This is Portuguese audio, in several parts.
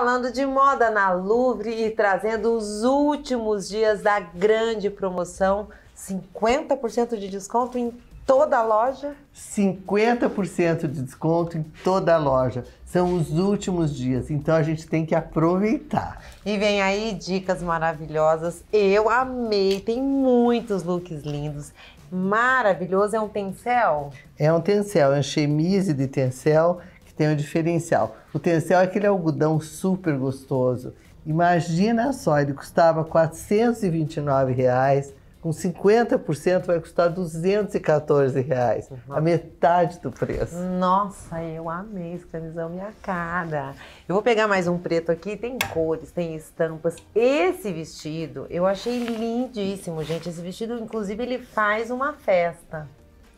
falando de moda na Louvre e trazendo os últimos dias da grande promoção, 50% de desconto em toda a loja? 50% de desconto em toda a loja. São os últimos dias, então a gente tem que aproveitar. E vem aí dicas maravilhosas. Eu amei, tem muitos looks lindos. Maravilhoso, é um tencel? É um tencel, é um chemise de tencel tem um diferencial. O tencel é aquele algodão super gostoso. Imagina só, ele custava R$ 429, reais, com 50% vai custar R$ 214, reais, uhum. a metade do preço. Nossa, eu amei, escravizou minha cara. Eu vou pegar mais um preto aqui, tem cores, tem estampas. Esse vestido eu achei lindíssimo, gente. Esse vestido, inclusive, ele faz uma festa.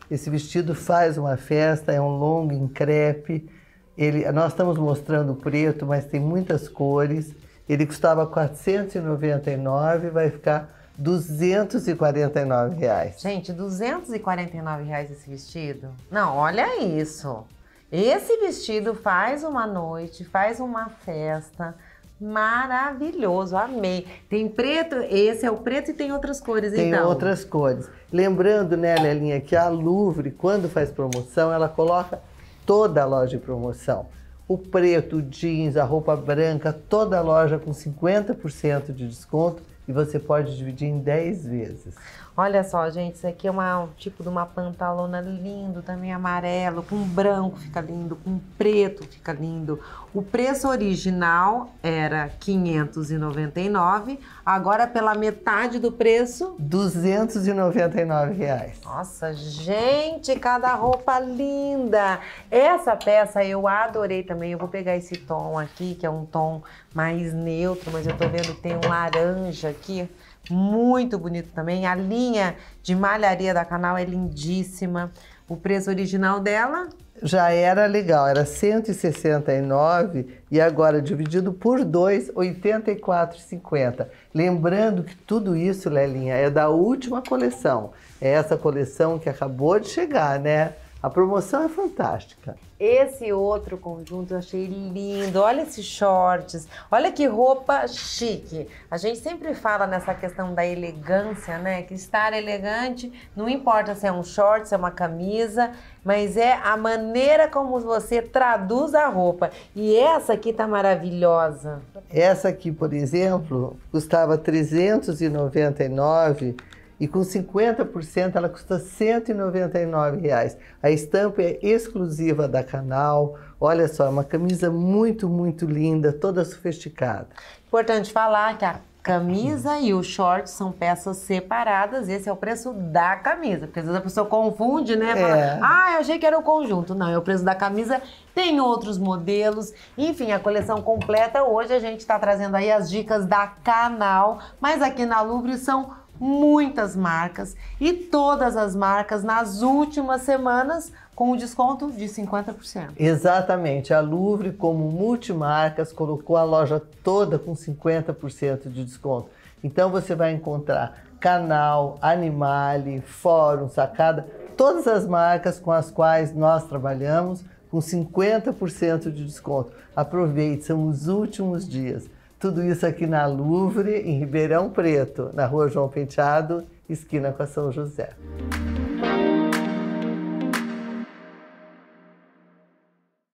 Esse vestido faz uma festa, é um longo em crepe ele, nós estamos mostrando preto, mas tem muitas cores. Ele custava 499, vai ficar 249 reais. Gente, 249 reais esse vestido? Não, olha isso. Esse vestido faz uma noite, faz uma festa. Maravilhoso, amei. Tem preto, esse é o preto e tem outras cores, tem então. Tem outras cores. Lembrando, né, Lelinha, que a Louvre, quando faz promoção, ela coloca toda a loja de promoção. O preto, o jeans, a roupa branca, toda a loja com 50% de desconto e você pode dividir em 10 vezes. Olha só, gente, isso aqui é uma, um tipo de uma pantalona lindo, também amarelo, com branco fica lindo, com preto fica lindo. O preço original era 599, agora pela metade do preço... 299 reais. Nossa, gente, cada roupa linda! Essa peça eu adorei também, eu vou pegar esse tom aqui, que é um tom mais neutro, mas eu tô vendo que tem um laranja aqui, muito bonito também. A linha linha de malharia da Canal é lindíssima. O preço original dela já era legal, era 169 e agora dividido por 2, 84,50. Lembrando que tudo isso, Lelinha, é da última coleção. É essa coleção que acabou de chegar, né? A promoção é fantástica. Esse outro conjunto eu achei lindo. Olha esses shorts. Olha que roupa chique. A gente sempre fala nessa questão da elegância, né? Que estar elegante não importa se é um short, se é uma camisa, mas é a maneira como você traduz a roupa. E essa aqui tá maravilhosa. Essa aqui, por exemplo, custava 399 e com 50% ela custa R$ 199. Reais. A estampa é exclusiva da Canal. Olha só, é uma camisa muito, muito linda, toda sofisticada. Importante falar que a camisa e o short são peças separadas. Esse é o preço da camisa. Porque às vezes a pessoa confunde, né? Fala, é. ah, eu achei que era o conjunto. Não, é o preço da camisa. Tem outros modelos. Enfim, a coleção completa. Hoje a gente está trazendo aí as dicas da Canal. Mas aqui na Louvre são muitas marcas e todas as marcas nas últimas semanas com um desconto de 50%. Exatamente. A Louvre, como multimarcas, colocou a loja toda com 50% de desconto. Então você vai encontrar Canal, Animale, Fórum, Sacada, todas as marcas com as quais nós trabalhamos com 50% de desconto. Aproveite, são os últimos dias. Tudo isso aqui na Louvre, em Ribeirão Preto, na rua João Penteado, esquina com a São José.